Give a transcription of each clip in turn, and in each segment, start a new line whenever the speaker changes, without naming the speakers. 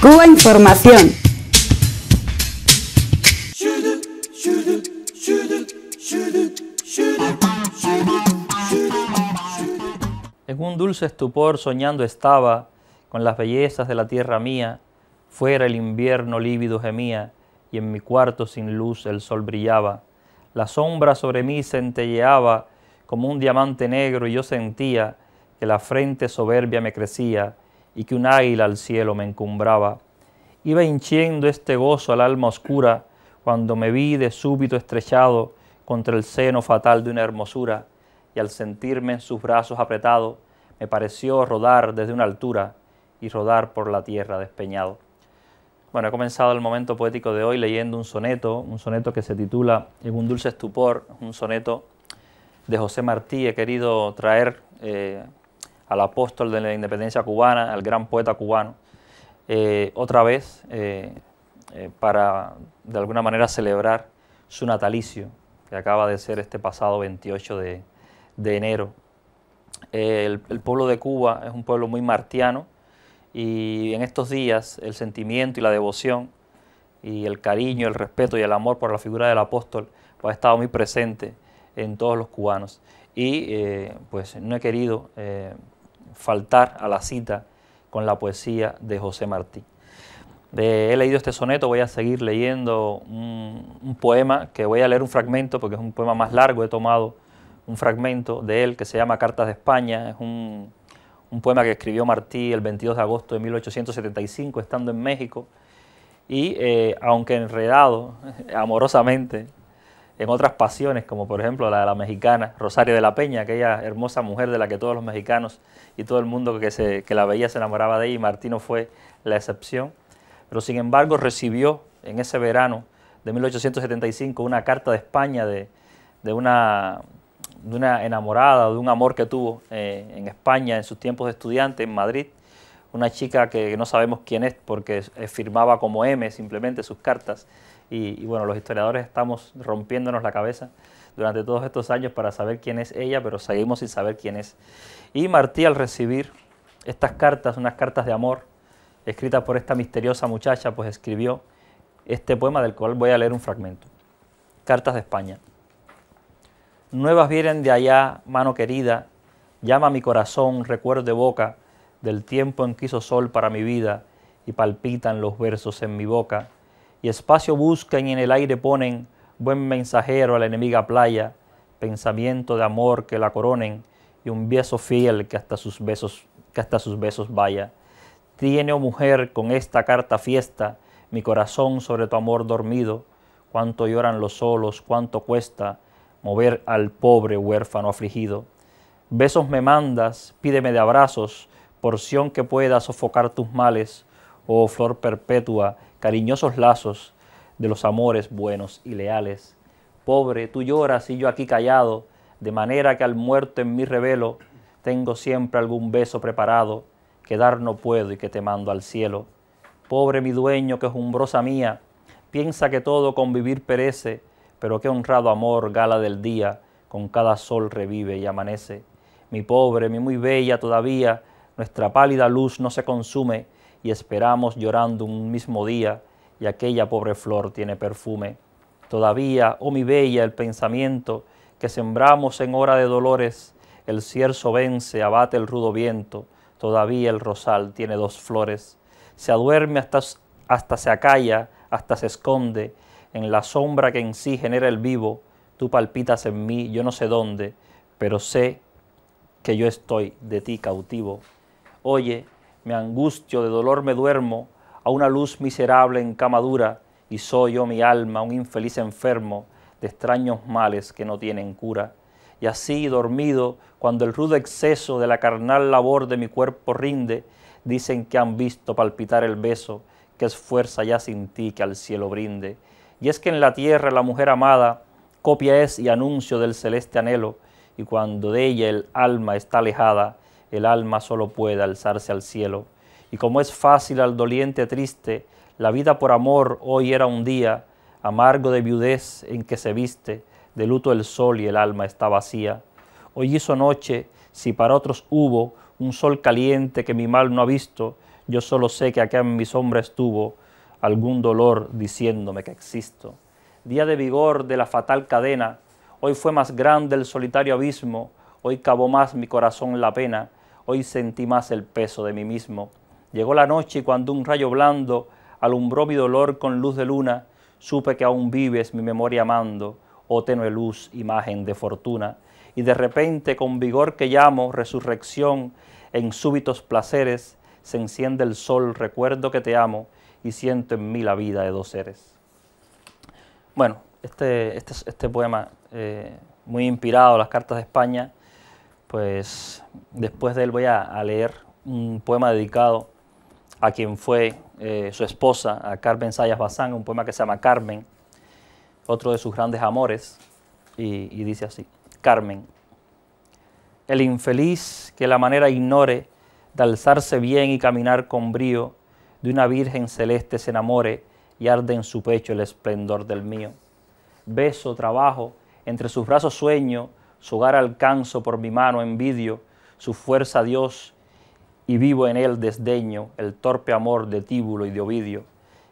Cuba Información. En un dulce estupor soñando estaba con las bellezas de la tierra mía, fuera el invierno lívido gemía y en mi cuarto sin luz el sol brillaba. La sombra sobre mí centelleaba como un diamante negro y yo sentía que la frente soberbia me crecía y que un águila al cielo me encumbraba. Iba hinchiendo este gozo al alma oscura cuando me vi de súbito estrechado contra el seno fatal de una hermosura y al sentirme en sus brazos apretado me pareció rodar desde una altura y rodar por la tierra despeñado. Bueno, he comenzado el momento poético de hoy leyendo un soneto, un soneto que se titula En un dulce estupor, un soneto de José Martí. He querido traer eh, al apóstol de la independencia cubana, al gran poeta cubano, eh, otra vez eh, eh, para de alguna manera celebrar su natalicio, que acaba de ser este pasado 28 de, enero. El, pueblo de Cuba es un pueblo muy martiano y en estos días el sentimiento y la devoción y el cariño, el respeto y el amor por la figura del apóstol ha estado muy presente en todos los cubanos. Y pues no he querido faltar a la cita con la poesía de José Martí. he leído este soneto, voy a seguir leyendo un, poema que voy a leer un fragmento porque es un poema más largo, he tomado un fragmento de él que se llama Cartas de España, es un, poema que escribió Martí el 22 de agosto de 1875 estando en México y eh, aunque enredado amorosamente en otras pasiones, como por ejemplo la de la mexicana Rosario de la Peña, aquella hermosa mujer de la que todos los mexicanos y todo el mundo que, se, la veía se enamoraba de ella, y Martino fue la excepción. Pero sin embargo recibió en ese verano de 1875 una carta de España de, una, una enamorada, de un amor que tuvo eh, en España en sus tiempos de estudiante en Madrid, una chica que no sabemos quién es porque eh, firmaba como M simplemente sus cartas. Y, bueno, los historiadores estamos rompiéndonos la cabeza durante todos estos años para saber quién es ella, pero seguimos sin saber quién es. Y Martí al recibir estas cartas, unas cartas de amor, escritas por esta misteriosa muchacha, pues escribió este poema del cual voy a leer un fragmento. Cartas de España. Nuevas vienen de allá, mano querida, llama mi corazón, recuerdo de boca, del tiempo en que hizo sol para mi vida y palpitan los versos en mi boca. Y espacio buscan y en el aire ponen buen mensajero a la enemiga playa, pensamiento de amor que la coronen y un beso fiel que hasta sus besos, que hasta sus besos vaya. Tiene, oh mujer, con esta carta fiesta mi corazón sobre tu amor dormido, cuánto lloran los solos, cuánto cuesta mover al pobre huérfano afligido. Besos me mandas, pídeme de abrazos, porción que pueda sofocar tus males, oh flor perpetua, cariñosos lazos de los amores buenos y leales. Pobre, tú lloras y yo aquí callado, de manera que al muerto en mi revelo tengo siempre algún beso preparado, que dar no puedo y que te mando al cielo. Pobre mi dueño, que es umbrosa mía, piensa que todo convivir perece, pero que honrado amor, gala del día, con cada sol revive y amanece. Mi pobre, mi muy bella todavía, nuestra pálida luz no se consume y esperamos llorando un mismo día y aquella pobre flor tiene perfume. Todavía, oh mi bella, el pensamiento que sembramos en hora de dolores, el cierzo vence, abate el rudo viento, todavía el rosal tiene dos flores. Se aduerme hasta, hasta se acalla, hasta se esconde, en la sombra que en sí genera el vivo, tú palpitas en mí, yo no sé dónde, pero sé que yo estoy de ti cautivo. Oye, me angustio, de dolor me duermo, a una luz miserable en cama dura, y soy yo mi alma, un infeliz enfermo de extraños males que no tienen cura. Y así, dormido, cuando el rudo exceso de la carnal labor de mi cuerpo rinde, dicen que han visto palpitar el beso, que es fuerza ya sin ti que al cielo brinde. Y es que en la tierra la mujer amada, copia es y anuncio del celeste anhelo, y cuando de ella el alma está alejada, el alma solo puede alzarse al cielo. Y como es fácil al doliente triste, la vida por amor hoy era un día, amargo de viudez en que se viste, de luto el sol y el alma está vacía. Hoy hizo noche, si para otros hubo un sol caliente que mi mal no ha visto, yo solo sé que acá en mi sombra estuvo algún dolor diciéndome que existo. Día de vigor de la fatal cadena, hoy fue más grande el solitario abismo, hoy cavó más mi corazón la pena, hoy sentí más el peso de mí mismo. Llegó la noche y cuando un rayo blando alumbró mi dolor con luz de luna, supe que aún vives mi memoria amando, oh tenue luz, imagen de fortuna. Y de repente, con vigor que llamo resurrección, en súbitos placeres, se enciende el sol, recuerdo que te amo, y siento en mí la vida de dos seres. Bueno, este, este, este poema, eh, muy inspirado, las cartas de España, pues después de él voy a, leer un poema dedicado a quien fue eh, su esposa, a Carmen Sayas Bazán, un poema que se llama Carmen, otro de sus grandes amores, y dice así, Carmen, el infeliz que la manera ignore de alzarse bien y caminar con brío, de una virgen celeste se enamore y arde en su pecho el esplendor del mío. Beso, trabajo, entre sus brazos sueño, su hogar alcanzo por mi mano envidio, su fuerza Dios, y vivo en él desdeño, el torpe amor de Tíbulo y de Ovidio.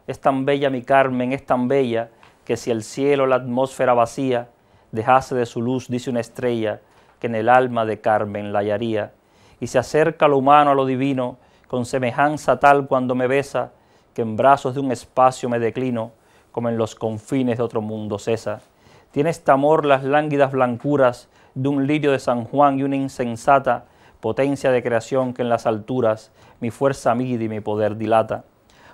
Es tan bella mi Carmen, es tan bella, que si el cielo la atmósfera vacía dejase de su luz, dice una estrella, que en el alma de Carmen la hallaría. Y se acerca lo humano a lo divino, con semejanza tal cuando me besa, que en brazos de un espacio me declino, como en los confines de otro mundo cesa. Tiene este amor las lánguidas blancuras de un lirio de San Juan y una insensata potencia de creación que en las alturas mi fuerza mide y mi poder dilata.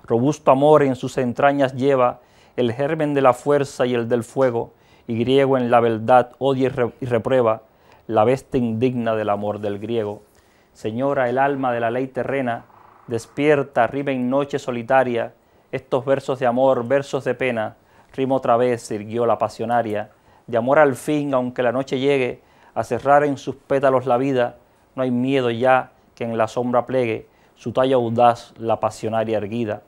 Robusto amor en sus entrañas lleva el germen de la fuerza y el del fuego, y griego en la verdad odia y, reprueba la bestia indigna del amor del griego. Señora, el alma de la ley terrena, despierta, rima en noche solitaria, estos versos de amor, versos de pena, rimo otra vez, sirvió la pasionaria, de amor al fin, aunque la noche llegue, a cerrar en sus pétalos la vida, no hay miedo ya que en la sombra plegue su talla audaz la pasionaria erguida.